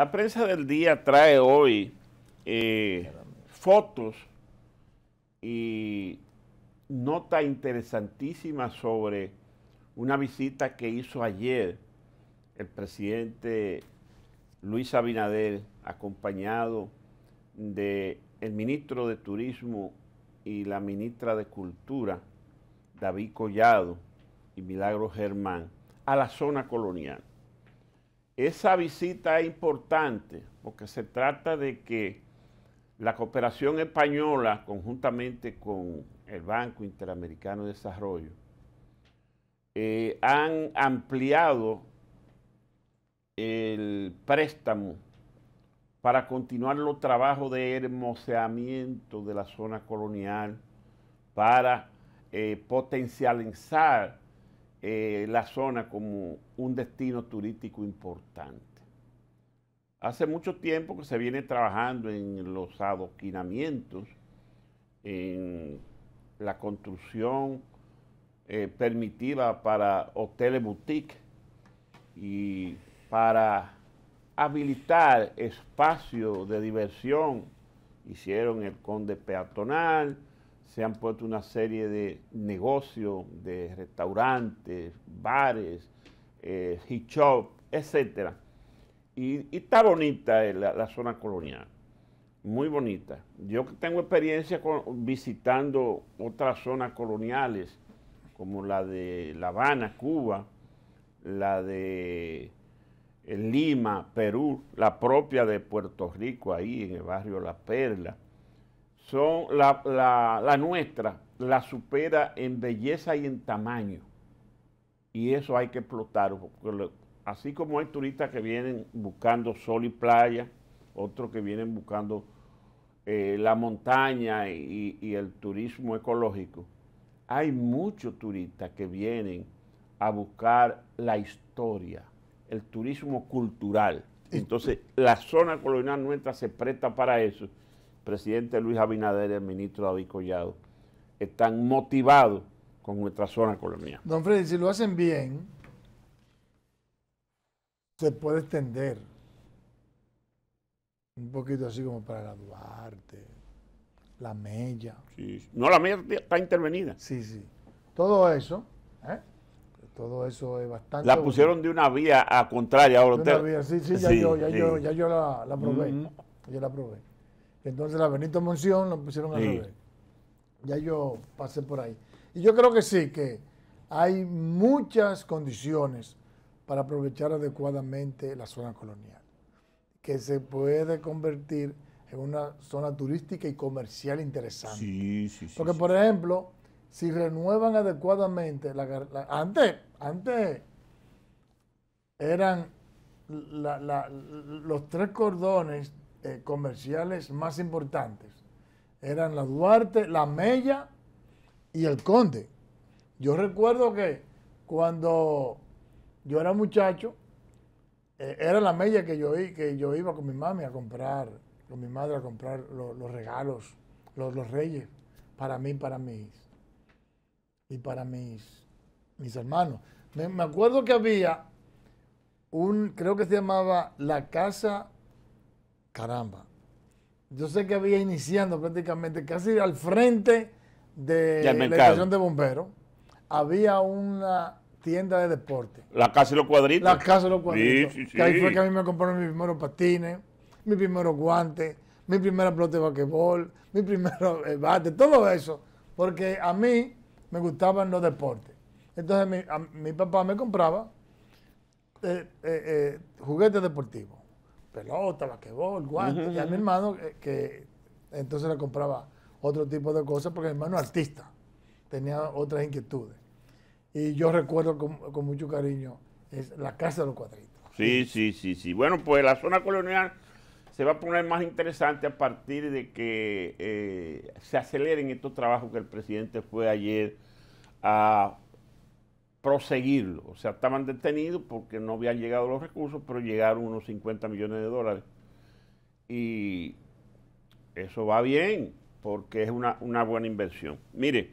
La prensa del día trae hoy eh, fotos y nota interesantísima sobre una visita que hizo ayer el presidente Luis Abinader, acompañado del el ministro de Turismo y la ministra de Cultura, David Collado y Milagro Germán, a la zona colonial. Esa visita es importante porque se trata de que la cooperación española, conjuntamente con el Banco Interamericano de Desarrollo, eh, han ampliado el préstamo para continuar los trabajos de hermoseamiento de la zona colonial, para eh, potencializar eh, la zona como un destino turístico importante. Hace mucho tiempo que se viene trabajando en los adoquinamientos, en la construcción eh, permitida para hoteles boutique y para habilitar espacios de diversión. Hicieron el conde peatonal, se han puesto una serie de negocios, de restaurantes, bares, eh, hit etc. Y, está bonita eh, la, la, zona colonial, muy bonita. Yo tengo experiencia con, visitando otras zonas coloniales, como la de La Habana, Cuba, la de eh, Lima, Perú, la propia de Puerto Rico, ahí en el barrio La Perla son la, la, nuestra la supera en belleza y en tamaño. Y eso hay que explotar. Así como hay turistas que vienen buscando sol y playa, otros que vienen buscando eh, la montaña y, y, el turismo ecológico, hay muchos turistas que vienen a buscar la historia, el turismo cultural. Entonces, la zona colonial nuestra se presta para eso presidente Luis Abinader y el ministro David Collado están motivados con nuestra zona colonial. Don Freddy, si lo hacen bien, se puede extender un poquito así como para la Duarte, la Mella. Sí, no, la Mella está intervenida. Sí, sí. Todo eso, ¿eh? todo eso es bastante. La pusieron de una vía a contraria ahora. De una vía, sí, sí, ya yo, ya yo, ya yo la, probé. Yo la probé. Mm. Entonces la Benito Monción lo pusieron a revés. Ya yo pasé por ahí. Y yo creo que sí, que hay muchas condiciones para aprovechar adecuadamente la zona colonial, que se puede convertir en una zona turística y comercial interesante. Sí, sí, sí. Porque, por ejemplo, si renuevan adecuadamente, la, antes, antes eran los tres cordones eh, comerciales más importantes. Eran la Duarte, la Mella y el Conde. Yo recuerdo que cuando yo era muchacho, eh, era la Mella que yo, que yo iba con mi mami a comprar, con mi madre a comprar los regalos, los, reyes, para mí, para mis, y para mis, mis hermanos. me acuerdo que había un, creo que se llamaba La Casa Caramba. Yo sé que había iniciando prácticamente casi al frente de la estación de bomberos. Había una tienda de deporte. La casa de los cuadritos. La casa de los cuadritos. ahí fue que a mí me compraron mis primeros patines, mis primeros guantes, mi primera pelota de basquetbol, mi primer eh, bate, todo eso. Porque a mí me gustaban los deportes. Entonces mi, papá me compraba eh, eh, juguetes deportivos pelota, la que Uh Y a mi hermano, eh, que, entonces le compraba otro tipo de cosas, porque mi hermano artista, tenía otras inquietudes. Y yo recuerdo con, mucho cariño la Casa de los Cuadritos. Sí, sí, sí, sí. Bueno, pues la zona colonial se va a poner más interesante a partir de que eh, se aceleren estos trabajos que el presidente fue ayer a proseguirlo. O sea, estaban detenidos porque no habían llegado los recursos, pero llegaron unos 50 millones de dólares. Y eso va bien, porque es una, una buena inversión. Mire,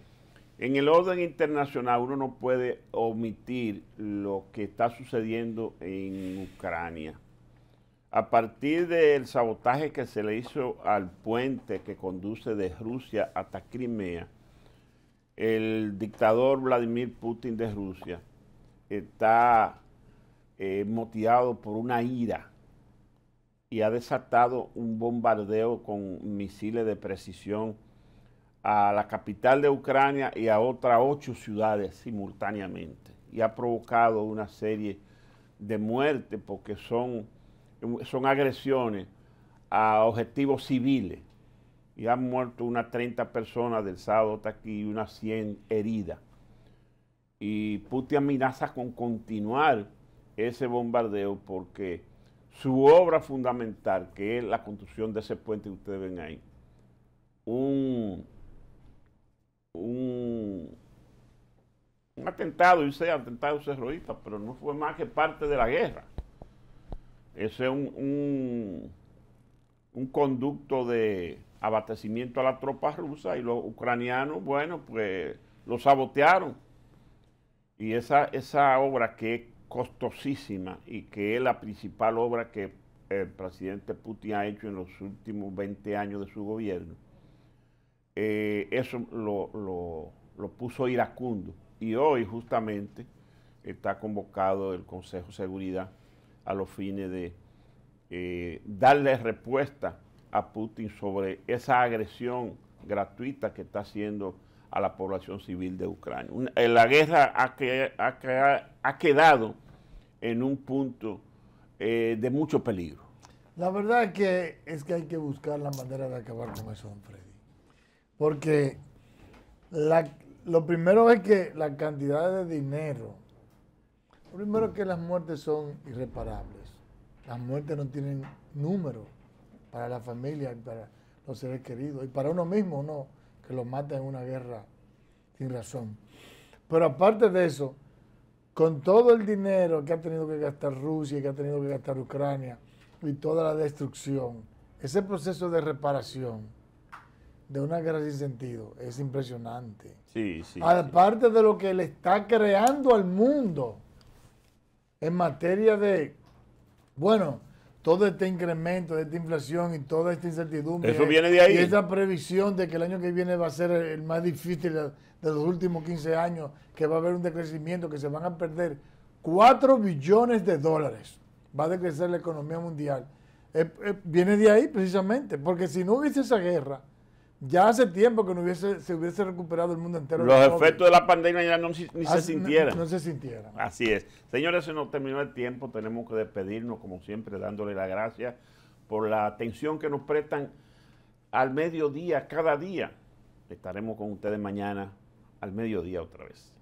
en el orden internacional uno no puede omitir lo que está sucediendo en Ucrania. A partir del sabotaje que se le hizo al puente que conduce de Rusia hasta Crimea, el dictador Vladimir Putin de Rusia está eh, motivado por una ira y ha desatado un bombardeo con misiles de precisión a la capital de Ucrania y a otras ocho ciudades simultáneamente. Y ha provocado una serie de muertes porque son, son agresiones a objetivos civiles y han muerto unas 30 personas del sábado hasta aquí y unas 100 heridas. Y Putin amenaza con continuar ese bombardeo porque su obra fundamental, que es la construcción de ese puente que ustedes ven ahí, un, un, un atentado, yo sé, atentado terrorista, pero no fue más que parte de la guerra. Ese es un, un conducto de, abastecimiento a las tropas rusa y los ucranianos, bueno, pues lo sabotearon. Y esa, esa obra que es costosísima y que es la principal obra que el presidente Putin ha hecho en los últimos 20 años de su gobierno, eh, eso lo, puso iracundo. Y hoy justamente está convocado el Consejo de Seguridad a los fines de eh, darle respuesta a Putin sobre esa agresión gratuita que está haciendo a la población civil de Ucrania. Eh, la guerra ha, quedado en un punto eh, de mucho peligro. La verdad que es que hay que buscar la manera de acabar con eso, don Freddy. Porque lo primero es que la cantidad de dinero, lo primero es que las muertes son irreparables. Las muertes no tienen número para la familia para los seres queridos y para uno mismo, no que lo mata en una guerra sin razón. Pero aparte de eso, con todo el dinero que ha tenido que gastar Rusia, y que ha tenido que gastar Ucrania y toda la destrucción, ese proceso de reparación de una guerra sin sentido es impresionante. Sí, sí. Aparte de lo que le está creando al mundo en materia de, bueno, todo este incremento, de esta inflación y toda esta incertidumbre. Eso viene de ahí. Y esa previsión de que el año que viene va a ser el más difícil de los últimos 15 años, que va a haber un decrecimiento, que se van a perder 4 billones de dólares. Va a decrecer la economía mundial. Eh, eh, viene de ahí precisamente, porque si no hubiese esa guerra, ya hace tiempo que no hubiese, se hubiese recuperado el mundo entero. Los efectos de la pandemia ya no ni se sintieran. No, se sintieran. Así es. Señores, se nos terminó el tiempo. Tenemos que despedirnos, como siempre, dándole las gracias por la atención que nos prestan al mediodía, cada día. Estaremos con ustedes mañana al mediodía otra vez.